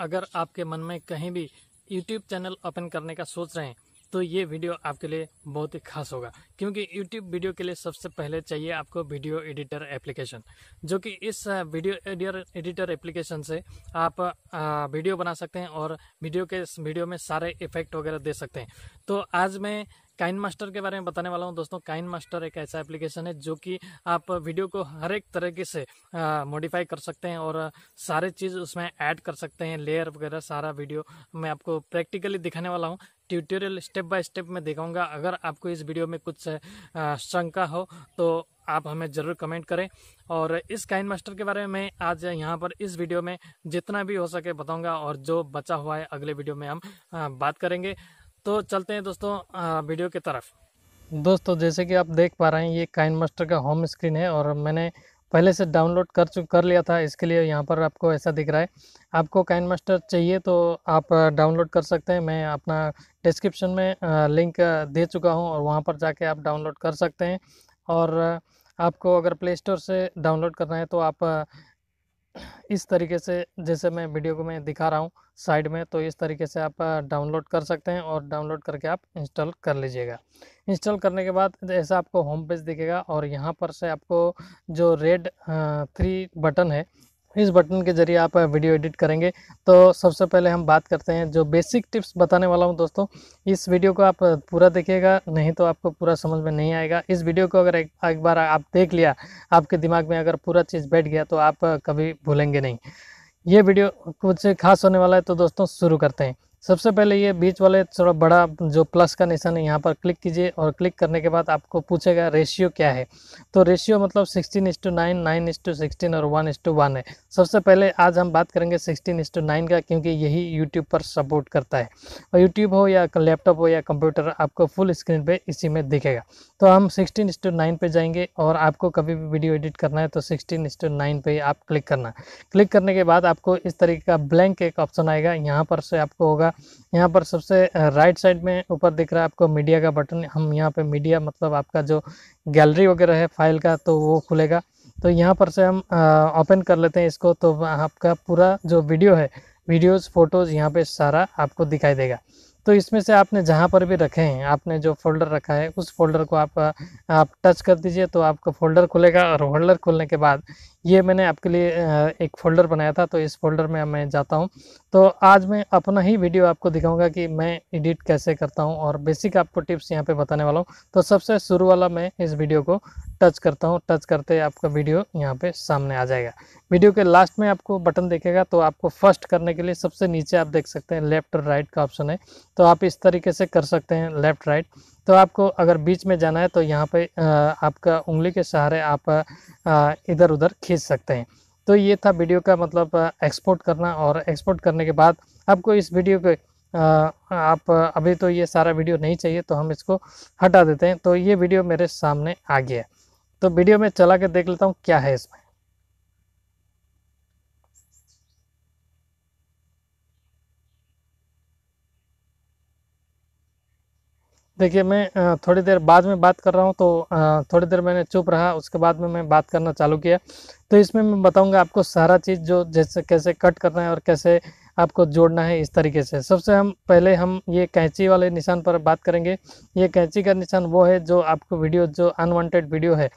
अगर आपके मन में कहीं भी यूट्यूब चैनल ओपन करने का सोच रहे हैं तो ये वीडियो आपके लिए बहुत ही खास होगा क्योंकि यूट्यूब वीडियो के लिए सबसे पहले चाहिए आपको वीडियो एडिटर एप्लीकेशन जो कि इस वीडियो एडिटर एप्लीकेशन से आप वीडियो बना सकते हैं और वीडियो के वीडियो में सारे इफेक्ट वगैरह दे सकते हैं तो आज मैं काइन मास्टर के बारे में बताने वाला हूँ दोस्तों काइन मास्टर एक ऐसा एप्लीकेशन है जो कि आप वीडियो को हर एक तरीके से मॉडिफाई कर सकते हैं और सारे चीज़ उसमें ऐड कर सकते हैं लेयर वगैरह सारा वीडियो मैं आपको प्रैक्टिकली दिखाने वाला हूँ ट्यूटोरियल स्टेप बाय स्टेप मैं दिखाऊंगा अगर आपको इस वीडियो में कुछ शंका हो तो आप हमें ज़रूर कमेंट करें और इस काइन मास्टर के बारे में आज यहाँ पर इस वीडियो में जितना भी हो सके बताऊंगा और जो बचा हुआ है अगले वीडियो में हम बात करेंगे तो चलते हैं दोस्तों वीडियो की तरफ दोस्तों जैसे कि आप देख पा रहे हैं ये काइन मास्टर का होम स्क्रीन है और मैंने पहले से डाउनलोड कर चुक कर लिया था इसके लिए यहाँ पर आपको ऐसा दिख रहा है आपको काइन मास्टर चाहिए तो आप डाउनलोड कर सकते हैं मैं अपना डिस्क्रिप्शन में लिंक दे चुका हूँ और वहाँ पर जाके आप डाउनलोड कर सकते हैं और आपको अगर प्ले स्टोर से डाउनलोड करना है तो आप इस तरीके से जैसे मैं वीडियो को मैं दिखा रहा हूँ साइड में तो इस तरीके से आप डाउनलोड कर सकते हैं और डाउनलोड करके आप इंस्टॉल कर लीजिएगा इंस्टॉल करने के बाद जैसा आपको होम पेज दिखेगा और यहाँ पर से आपको जो रेड थ्री बटन है इस बटन के जरिए आप वीडियो एडिट करेंगे तो सबसे पहले हम बात करते हैं जो बेसिक टिप्स बताने वाला हूं दोस्तों इस वीडियो को आप पूरा देखिएगा नहीं तो आपको पूरा समझ में नहीं आएगा इस वीडियो को अगर एक, एक बार आप देख लिया आपके दिमाग में अगर पूरा चीज़ बैठ गया तो आप कभी भूलेंगे नहीं ये वीडियो कुछ खास होने वाला है तो दोस्तों शुरू करते हैं सबसे पहले ये बीच वाले थोड़ा बड़ा जो प्लस का निशान है यहाँ पर क्लिक कीजिए और क्लिक करने के बाद आपको पूछेगा रेशियो क्या है तो रेशियो मतलब sixteen is to nine nine is to sixteen और वन इस टू वन है सबसे पहले आज हम बात करेंगे सिक्सटीन इंस टू नाइन का क्योंकि यही यूट्यूब पर सपोर्ट करता है और यूट्यूब हो या लैपटॉप हो या कंप्यूटर आपको फुल स्क्रीन पर इसी में दिखेगा तो हम सिक्सटीन इस टू नाइन पर जाएंगे और आपको कभी भी वीडियो एडिट करना है तो सिक्सटीन इस टू नाइन पर आप क्लिक करना क्लिक करने के बाद आपको इस तरीके का ब्लैंक एक ऑप्शन आएगा यहाँ पर से आपको होगा होगा यहाँ पर सबसे राइट साइड में ऊपर दिख रहा है आपको मीडिया का बटन हम यहाँ पे मीडिया मतलब आपका जो गैलरी वगैरह है फाइल का तो वो खुलेगा तो यहाँ पर से हम ओपन कर लेते हैं इसको तो आपका पूरा जो वीडियो है वीडियोस फोटोज़ यहाँ पे सारा आपको दिखाई देगा तो इसमें से आपने जहाँ पर भी रखे हैं आपने जो फोल्डर रखा है उस फोल्डर को आप आप टच कर दीजिए तो आपका फोल्डर खुलेगा और फोल्डर खुलने के बाद ये मैंने आपके लिए एक फ़ोल्डर बनाया था तो इस फोल्डर में मैं जाता हूँ तो आज मैं अपना ही वीडियो आपको दिखाऊंगा कि मैं एडिट कैसे करता हूँ और बेसिक आपको टिप्स यहाँ पे बताने वाला हूँ तो सबसे शुरू वाला मैं इस वीडियो को टच करता हूँ टच करते आपका वीडियो यहाँ पे सामने आ जाएगा वीडियो के लास्ट में आपको बटन देखेगा तो आपको फर्स्ट करने के लिए सबसे नीचे आप देख सकते हैं लेफ्ट और राइट का ऑप्शन है तो आप इस तरीके से कर सकते हैं लेफ्ट राइट तो आपको अगर बीच में जाना है तो यहाँ पे आपका उंगली के सहारे आप इधर उधर खींच सकते हैं तो ये था वीडियो का मतलब एक्सपोर्ट करना और एक्सपोर्ट करने के बाद आपको इस वीडियो के आप अभी तो ये सारा वीडियो नहीं चाहिए तो हम इसको हटा देते हैं तो ये वीडियो मेरे सामने आ गया तो वीडियो में चला के देख लेता हूँ क्या है इसमें देखिए मैं थोड़ी देर बाद में बात कर रहा हूँ तो थोड़ी देर मैंने चुप रहा उसके बाद में मैं बात करना चालू किया तो इसमें मैं बताऊँगा आपको सारा चीज़ जो जैसे कैसे कट करना है और कैसे आपको जोड़ना है इस तरीके से सबसे हम पहले हम ये कैंची वाले निशान पर बात करेंगे ये कैंची का निशान वो है जो आपको वीडियो जो अनवांटेड वीडियो है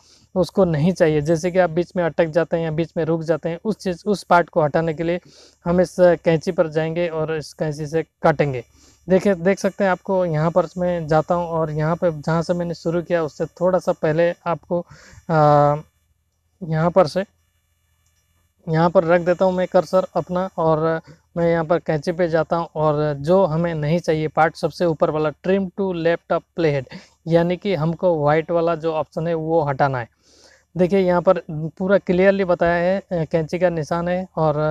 उसको नहीं चाहिए जैसे कि आप बीच में अटक जाते हैं या बीच में रुक जाते हैं उस चीज़ उस पार्ट को हटाने के लिए हम इस कैंची पर जाएंगे और इस कैंची से काटेंगे देखिए देख सकते हैं आपको यहाँ पर मैं जाता हूँ और यहाँ पर जहाँ से मैंने शुरू किया उससे थोड़ा सा पहले आपको यहाँ पर से यहाँ पर रख देता हूँ मैं कर्सर अपना और मैं यहाँ पर कैंची पे जाता हूँ और जो हमें नहीं चाहिए पार्ट सबसे ऊपर वाला ट्रिम टू लैपटॉप प्लेहेड यानी कि हमको वाइट वाला जो ऑप्शन है वो हटाना है देखिए यहाँ पर पूरा क्लियरली बताया है कैंची का निशान है और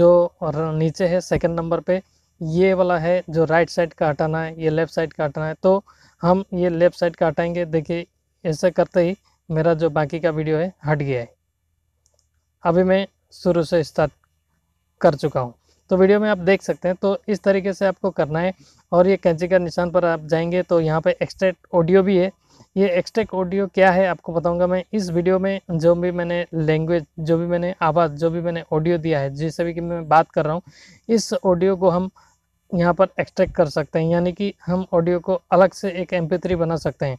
जो और नीचे है सेकंड नंबर पे ये वाला है जो राइट साइड का हटाना है ये लेफ्ट साइड का हटाना है तो हम ये लेफ्ट साइड का हटाएंगे देखिए ऐसा करते ही मेरा जो बाकी का वीडियो है हट गया है अभी मैं शुरू से स्टार्ट कर चुका हूँ तो वीडियो में आप देख सकते हैं तो इस तरीके से आपको करना है और ये कैंची का निशान पर आप जाएंगे तो यहाँ पे एक्स्ट्रेक्ट ऑडियो भी है ये एक्स्ट्रेक्ट ऑडियो क्या है आपको बताऊंगा मैं इस वीडियो में जो भी मैंने लैंग्वेज जो भी मैंने आवाज़ जो भी मैंने ऑडियो दिया है जिससे भी कि मैं बात कर रहा हूँ इस ऑडियो को हम यहाँ पर एक्सट्रैक्ट कर सकते हैं यानी कि हम ऑडियो को अलग से एक एम बना सकते हैं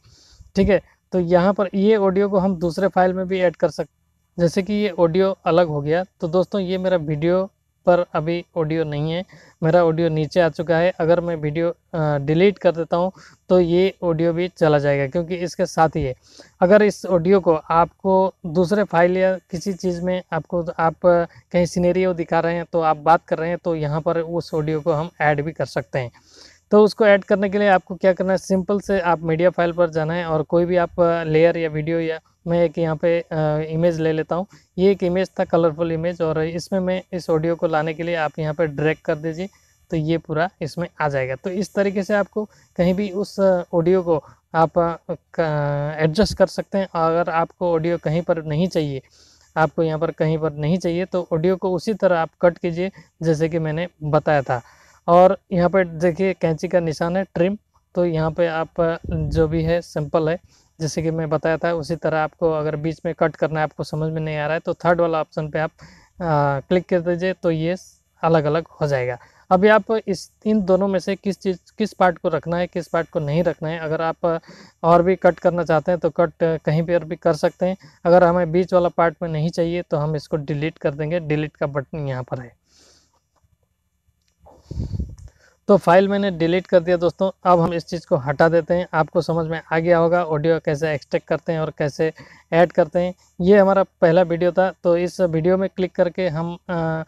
ठीक है तो यहाँ पर ये ऑडियो को हम दूसरे फाइल में भी ऐड कर सकते जैसे कि ये ऑडियो अलग हो गया तो दोस्तों ये मेरा वीडियो पर अभी ऑडियो नहीं है मेरा ऑडियो नीचे आ चुका है अगर मैं वीडियो डिलीट कर देता हूँ तो ये ऑडियो भी चला जाएगा क्योंकि इसके साथ ही है अगर इस ऑडियो को आपको दूसरे फाइल या किसी चीज़ में आपको आप कहीं सीनेरियो दिखा रहे हैं तो आप बात कर रहे हैं तो यहाँ पर उस ऑडियो को हम ऐड भी कर सकते हैं तो उसको ऐड करने के लिए आपको क्या करना है सिंपल से आप मीडिया फाइल पर जाना है और कोई भी आप लेयर या वीडियो या मैं एक यहाँ पे इमेज ले लेता हूँ ये एक इमेज था कलरफुल इमेज और इसमें मैं इस ऑडियो को लाने के लिए आप यहाँ पे ड्रैग कर दीजिए तो ये पूरा इसमें आ जाएगा तो इस तरीके से आपको कहीं भी उस ऑडियो को आप एडजस्ट कर सकते हैं अगर आपको ऑडियो कहीं पर नहीं चाहिए आपको यहाँ पर कहीं पर नहीं चाहिए तो ऑडियो को उसी तरह आप कट कीजिए जैसे कि मैंने बताया था और यहाँ पर देखिए कैंची का निशान है ट्रिम तो यहाँ पे आप जो भी है सिंपल है जैसे कि मैं बताया था उसी तरह आपको अगर बीच में कट करना है आपको समझ में नहीं आ रहा है तो थर्ड वाला ऑप्शन पे आप आ, क्लिक कर दीजिए तो ये अलग अलग हो जाएगा अभी आप इस इन दोनों में से किस चीज़ किस पार्ट को रखना है किस पार्ट को नहीं रखना है अगर आप और भी कट करना चाहते हैं तो कट कहीं पर भी कर सकते हैं अगर हमें बीच वाला पार्ट में नहीं चाहिए तो हम इसको डिलीट कर देंगे डिलीट का बटन यहाँ पर है तो फाइल मैंने डिलीट कर दिया दोस्तों अब हम इस चीज़ को हटा देते हैं आपको समझ में आ गया होगा ऑडियो कैसे एक्सट्रैक्ट करते हैं और कैसे ऐड करते हैं ये हमारा पहला वीडियो था तो इस वीडियो में क्लिक करके हम आ,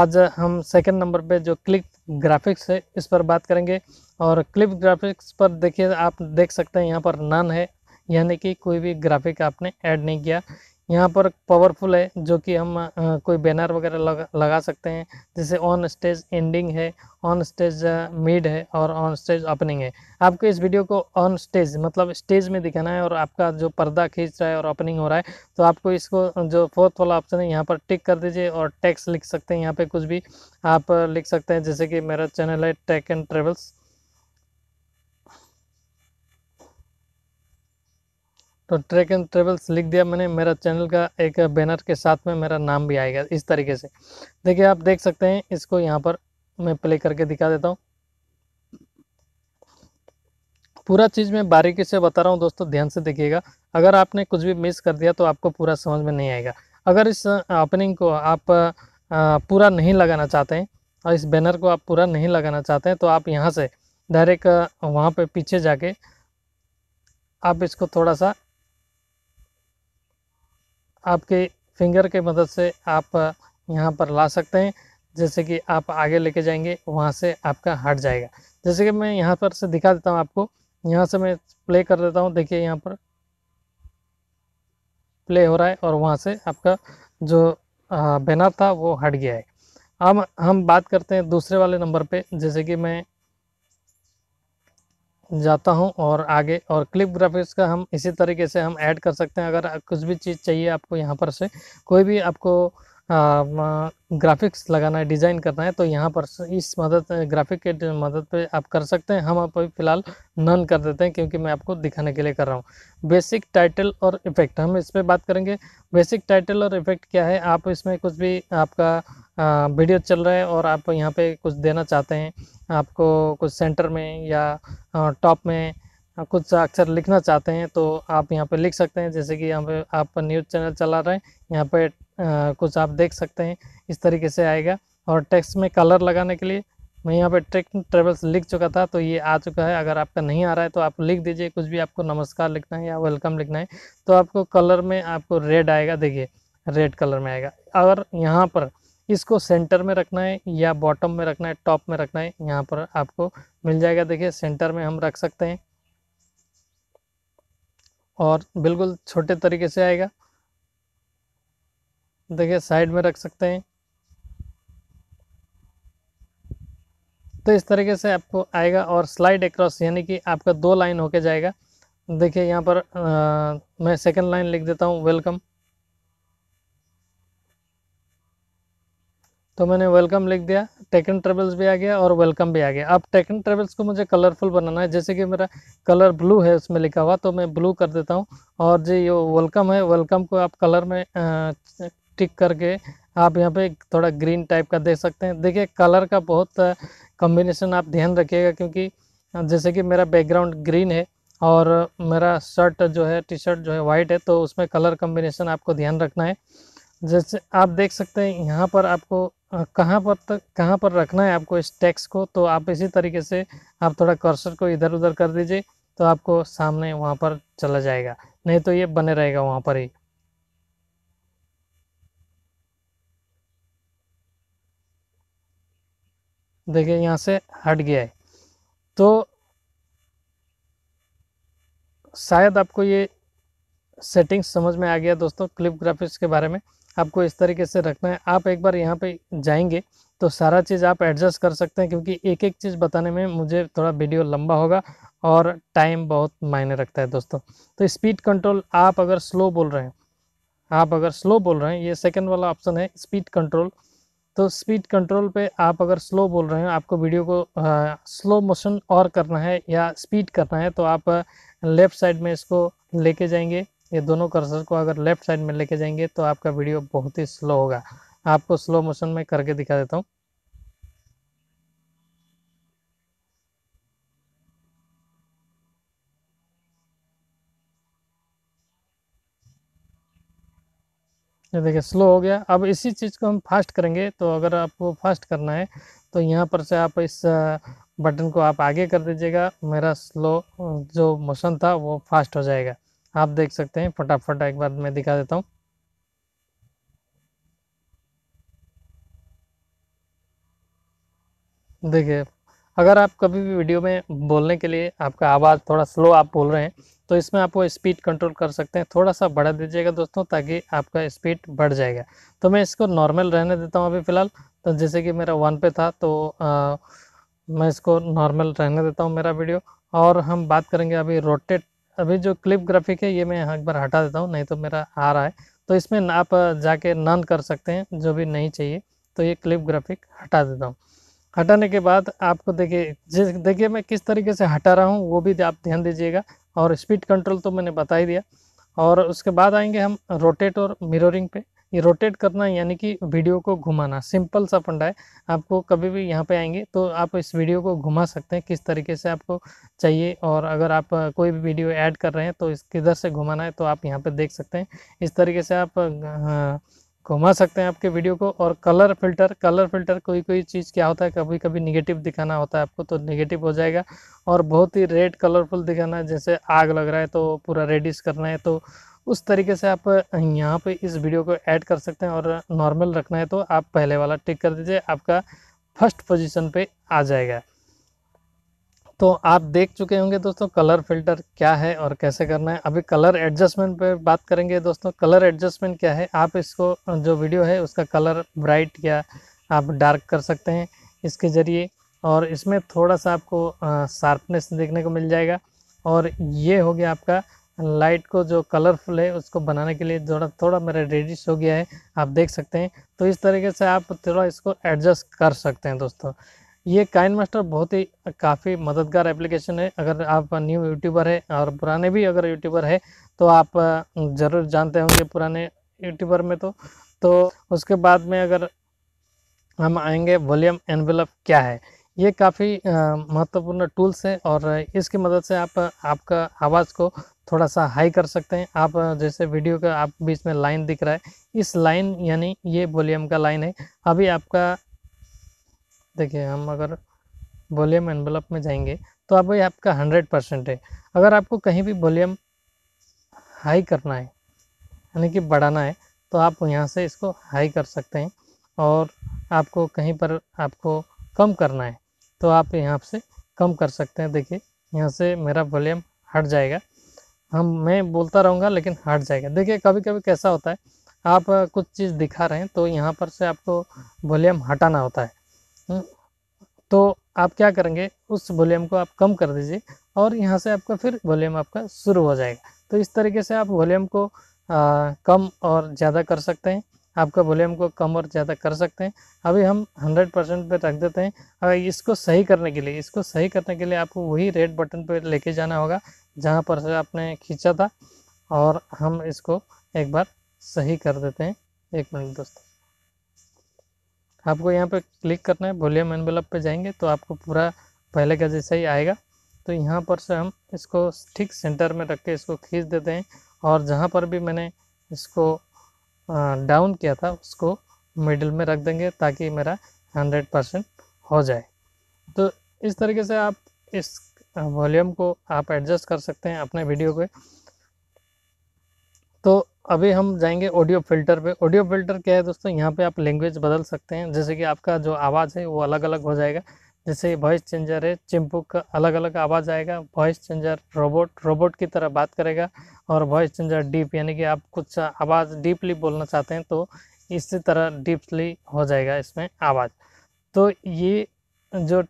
आज हम सेकंड नंबर पे जो क्लिक ग्राफिक्स है इस पर बात करेंगे और क्लिप ग्राफिक्स पर देखिए आप देख सकते हैं यहाँ पर नन है यानी कि कोई भी ग्राफिक आपने ऐड नहीं किया यहाँ पर पावरफुल है जो कि हम आ, कोई बैनर वगैरह लगा लगा सकते हैं जैसे ऑन स्टेज एंडिंग है ऑन स्टेज मिड है और ऑन स्टेज ओपनिंग है आपको इस वीडियो को ऑन स्टेज मतलब स्टेज में दिखाना है और आपका जो पर्दा खींच रहा है और ओपनिंग हो रहा है तो आपको इसको जो फोर्थ वाला ऑप्शन है यहाँ पर टिक कर दीजिए और टैक्स लिख सकते हैं यहाँ पर कुछ भी आप लिख सकते हैं जैसे कि मेरा चैनल है टेक एंड ट्रेवल्स तो ट्रैक एंड ट्रेवल्स लिख दिया मैंने मेरा चैनल का एक बैनर के साथ में मेरा नाम भी आएगा इस तरीके से देखिए आप देख सकते हैं इसको यहाँ पर मैं प्ले करके दिखा देता हूँ पूरा चीज़ मैं बारीकी से बता रहा हूँ दोस्तों ध्यान से देखिएगा अगर आपने कुछ भी मिस कर दिया तो आपको पूरा समझ में नहीं आएगा अगर इस ओपनिंग को आप पूरा नहीं लगाना चाहते हैं और इस बैनर को आप पूरा नहीं लगाना चाहते हैं तो आप यहाँ से डायरेक्ट वहाँ पे पीछे जाके आप इसको थोड़ा सा आपके फिंगर के मदद से आप यहाँ पर ला सकते हैं जैसे कि आप आगे लेके जाएंगे वहाँ से आपका हट जाएगा जैसे कि मैं यहाँ पर से दिखा देता हूँ आपको यहाँ से मैं प्ले कर देता हूँ देखिए यहाँ पर प्ले हो रहा है और वहाँ से आपका जो बैनर था वो हट गया है अब हम बात करते हैं दूसरे वाले नंबर पे जैसे कि मैं जाता हूं और आगे और क्लिप ग्राफिक्स का हम इसी तरीके से हम ऐड कर सकते हैं अगर कुछ भी चीज़ चाहिए आपको यहाँ पर से कोई भी आपको ग्राफिक्स लगाना है डिज़ाइन करना है तो यहाँ पर इस मदद ग्राफिक के मदद पे आप कर सकते हैं हम अभी फ़िलहाल नन कर देते हैं क्योंकि मैं आपको दिखाने के लिए कर रहा हूँ बेसिक टाइटल और इफ़ेक्ट हम इस पर बात करेंगे बेसिक टाइटल और इफ़ेक्ट क्या है आप इसमें कुछ भी आपका हाँ, वीडियो चल रहे हैं और आप यहाँ पे कुछ देना चाहते हैं आपको कुछ सेंटर में या टॉप में कुछ अक्षर लिखना चाहते हैं तो आप यहाँ पे लिख सकते हैं जैसे कि यहाँ पे आप न्यूज़ चैनल चला रहे हैं यहाँ पे कुछ आप देख सकते हैं इस तरीके से आएगा और टेक्स्ट में कलर लगाने के लिए मैं यहाँ पे ट्रिक ट्रेवल्स लिख चुका था तो ये आ चुका है अगर आपका नहीं आ रहा है तो आप लिख दीजिए कुछ भी आपको नमस्कार लिखना है या वेलकम लिखना है तो आपको कलर में आपको रेड आएगा देखिए रेड कलर में आएगा अगर यहाँ पर इसको सेंटर में रखना है या बॉटम में रखना है टॉप में रखना है यहाँ पर आपको मिल जाएगा देखिए सेंटर में हम रख सकते हैं और बिल्कुल छोटे तरीके से आएगा देखिए साइड में रख सकते हैं तो इस तरीके से आपको आएगा और स्लाइड एक्रॉस यानी कि आपका दो लाइन होके जाएगा देखिए यहाँ पर आ, मैं सेकंड लाइन लिख देता हूँ वेलकम तो मैंने वेलकम लिख दिया टेकन ट्रेवल्स भी आ गया और वेलकम भी आ गया अब टेकन ट्रेवल्स को मुझे कलरफुल बनाना है जैसे कि मेरा कलर ब्लू है उसमें लिखा हुआ तो मैं ब्लू कर देता हूँ और जो ये वेलकम है वेलकम को आप कलर में टिक करके आप यहाँ पे थोड़ा ग्रीन टाइप का दे सकते हैं देखिए कलर का बहुत कॉम्बिनेशन आप ध्यान रखिएगा क्योंकि जैसे कि मेरा बैकग्राउंड ग्रीन है और मेरा शर्ट जो है टी शर्ट जो है वाइट है तो उसमें कलर कॉम्बिनेशन आपको ध्यान रखना है जैसे आप देख सकते हैं यहाँ पर आपको कहाँ पर तक कहाँ पर रखना है आपको इस टैक्स को तो आप इसी तरीके से आप थोड़ा कर्सर को इधर उधर कर दीजिए तो आपको सामने वहाँ पर चला जाएगा नहीं तो ये बने रहेगा वहाँ पर ही देखिए यहाँ से हट गया है तो शायद आपको ये सेटिंग्स समझ में आ गया दोस्तों क्लिप ग्राफिक्स के बारे में आपको इस तरीके से रखना है आप एक बार यहाँ पे जाएंगे तो सारा चीज़ आप एडजस्ट कर सकते हैं क्योंकि एक एक चीज़ बताने में मुझे थोड़ा वीडियो लंबा होगा और टाइम बहुत मायने रखता है दोस्तों तो स्पीड कंट्रोल आप अगर स्लो बोल रहे हैं आप अगर स्लो बोल रहे हैं ये सेकेंड वाला ऑप्शन है स्पीड कंट्रोल तो स्पीड कंट्रोल पर आप अगर स्लो बोल रहे हैं आपको वीडियो को आ, स्लो मोशन और करना है या स्पीड करना है तो आप लेफ़्ट साइड में इसको लेके जाएंगे ये दोनों कर्सर को अगर लेफ्ट साइड में लेके जाएंगे तो आपका वीडियो बहुत ही स्लो होगा आपको स्लो मोशन में करके दिखा देता हूँ ये देखिए स्लो हो गया अब इसी चीज़ को हम फास्ट करेंगे तो अगर आपको फास्ट करना है तो यहाँ पर से आप इस बटन को आप आगे कर दीजिएगा मेरा स्लो जो मोशन था वो फास्ट हो जाएगा आप देख सकते हैं फटाफट एक बार मैं दिखा देता हूँ देखिए अगर आप कभी भी वीडियो में बोलने के लिए आपका आवाज़ थोड़ा स्लो आप बोल रहे हैं तो इसमें आप वो स्पीड कंट्रोल कर सकते हैं थोड़ा सा बढ़ा दीजिएगा दोस्तों ताकि आपका स्पीड बढ़ जाएगा तो मैं इसको नॉर्मल रहने देता हूँ अभी फ़िलहाल तो जैसे कि मेरा वन पे था तो आ, मैं इसको नॉर्मल रहने देता हूँ मेरा वीडियो और हम बात करेंगे अभी रोटेट अभी जो क्लिप ग्राफिक है ये मैं एक बार हटा देता हूँ नहीं तो मेरा आ रहा है तो इसमें आप जाके नन कर सकते हैं जो भी नहीं चाहिए तो ये क्लिप ग्राफिक हटा देता हूँ हटाने के बाद आपको देखिए जिस देखिए मैं किस तरीके से हटा रहा हूँ वो भी आप ध्यान दीजिएगा और स्पीड कंट्रोल तो मैंने बता ही दिया और उसके बाद आएंगे हम रोटेट और मिररिंग पे ये रोटेट करना यानी कि वीडियो को घुमाना सिंपल सा फंडा है आपको कभी भी यहाँ पे आएंगे तो आप इस वीडियो को घुमा सकते हैं किस तरीके से आपको चाहिए और अगर आप कोई भी वीडियो ऐड कर रहे हैं तो इस किधर से घुमाना है तो आप यहाँ पर देख सकते हैं इस तरीके से आप हाँ, घुमा सकते हैं आपके वीडियो को और कलर फिल्टर कलर फिल्टर कोई कोई चीज़ क्या होता है कभी कभी निगेटिव दिखाना होता है आपको तो निगेटिव हो जाएगा और बहुत ही रेड कलरफुल दिखाना है जैसे आग लग रहा है तो पूरा रेडिश करना है तो उस तरीके से आप यहाँ पे इस वीडियो को ऐड कर सकते हैं और नॉर्मल रखना है तो आप पहले वाला टिक कर दीजिए आपका फर्स्ट पोजीशन पे आ जाएगा तो आप देख चुके होंगे दोस्तों कलर फिल्टर क्या है और कैसे करना है अभी कलर एडजस्टमेंट पे बात करेंगे दोस्तों कलर एडजस्टमेंट क्या है आप इसको जो वीडियो है उसका कलर ब्राइट या आप डार्क कर सकते हैं इसके ज़रिए और इसमें थोड़ा सा आपको शार्पनेस देखने को मिल जाएगा और ये हो गया आपका लाइट को जो कलरफुल है उसको बनाने के लिए थोड़ा थोड़ा मेरा रेडिश हो गया है आप देख सकते हैं तो इस तरीके से आप थोड़ा इसको एडजस्ट कर सकते हैं दोस्तों ये काइन मास्टर बहुत ही काफ़ी मददगार एप्लीकेशन है अगर आप न्यू यूट्यूबर है और पुराने भी अगर यूट्यूबर है तो आप ज़रूर जानते होंगे पुराने यूट्यूबर में तो तो उसके बाद में अगर हम आएंगे वॉल्यूम एनवेलप क्या है ये काफ़ी महत्वपूर्ण टूल्स है और इसकी मदद से आप आपका आवाज़ को थोड़ा सा हाई कर सकते हैं आप जैसे वीडियो का आप बीच में लाइन दिख रहा है इस लाइन यानी ये वॉल्यूम का लाइन है अभी आपका देखिए हम अगर वॉल्यूम एनवलप में जाएंगे तो अभी आपका हंड्रेड परसेंट है अगर आपको कहीं भी वॉल्यूम हाई करना है यानी कि बढ़ाना है तो आप यहाँ से इसको हाई कर सकते हैं और आपको कहीं पर आपको कम करना है तो आप यहाँ से कम कर सकते हैं देखिए यहाँ से मेरा वॉल्यूम हट जाएगा हम मैं बोलता रहूँगा लेकिन हट जाएगा देखिए कभी कभी कैसा होता है आप कुछ चीज़ दिखा रहे हैं तो यहाँ पर से आपको वॉल्यूम हटाना होता है हम्म, तो आप क्या करेंगे उस वॉल्यूम को आप कम कर दीजिए और यहाँ से आपका फिर वॉल्यूम आपका शुरू हो जाएगा तो इस तरीके से आप वॉल्यूम को आ, कम और ज़्यादा कर सकते हैं आपका वॉल्यूम को कम और ज़्यादा कर सकते हैं अभी हम 100 परसेंट पर रख देते हैं अगर इसको सही करने के लिए इसको सही करने के लिए आपको वही रेड बटन पर लेके जाना होगा जहाँ पर से आपने खींचा था और हम इसको एक बार सही कर देते हैं एक मिनट दोस्तों आपको यहाँ पे क्लिक करना है वॉल्यूम एनवेलप पे जाएंगे तो आपको पूरा पहले का जैसा ही आएगा तो यहाँ पर से हम इसको ठीक सेंटर में रख के इसको खींच देते हैं और जहाँ पर भी मैंने इसको डाउन किया था उसको मिडिल में रख देंगे ताकि मेरा हंड्रेड परसेंट हो जाए तो इस तरीके से आप इस वॉल्यूम को आप एडजस्ट कर सकते हैं अपने वीडियो पे तो अभी हम जाएंगे ऑडियो फिल्टर पे ऑडियो फिल्टर क्या है दोस्तों यहाँ पे आप लैंग्वेज बदल सकते हैं जैसे कि आपका जो आवाज़ है वो अलग अलग हो जाएगा जैसे वॉइस चेंजर है चिम्पू का अलग अलग आवाज़ आएगा वॉइस चेंजर रोबोट रोबोट की तरह बात करेगा और वॉइस चेंजर डीप यानी कि आप कुछ आवाज़ डीपली बोलना चाहते हैं तो इसी तरह डीपली हो जाएगा इसमें आवाज़ तो ये जो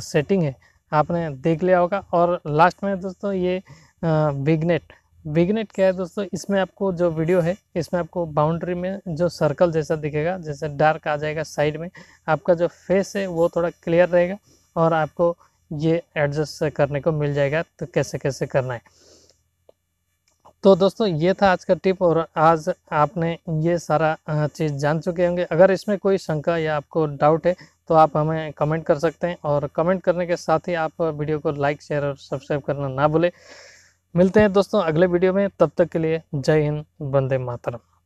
सेटिंग है आपने देख लिया होगा और लास्ट में दोस्तों ये बिगनेट बिगनेट क्या है दोस्तों इसमें आपको जो वीडियो है इसमें आपको बाउंड्री में जो सर्कल जैसा दिखेगा जैसे डार्क आ जाएगा साइड में आपका जो फेस है वो थोड़ा क्लियर रहेगा और आपको ये एडजस्ट करने को मिल जाएगा तो कैसे कैसे करना है तो दोस्तों ये था आज का टिप और आज आपने ये सारा चीज़ जान चुके होंगे अगर इसमें कोई शंका या आपको डाउट है तो आप हमें कमेंट कर सकते हैं और कमेंट करने के साथ ही आप वीडियो को लाइक शेयर और सब्सक्राइब करना ना भूलें मिलते हैं दोस्तों अगले वीडियो में तब तक के लिए जय हिंद बंदे मातरम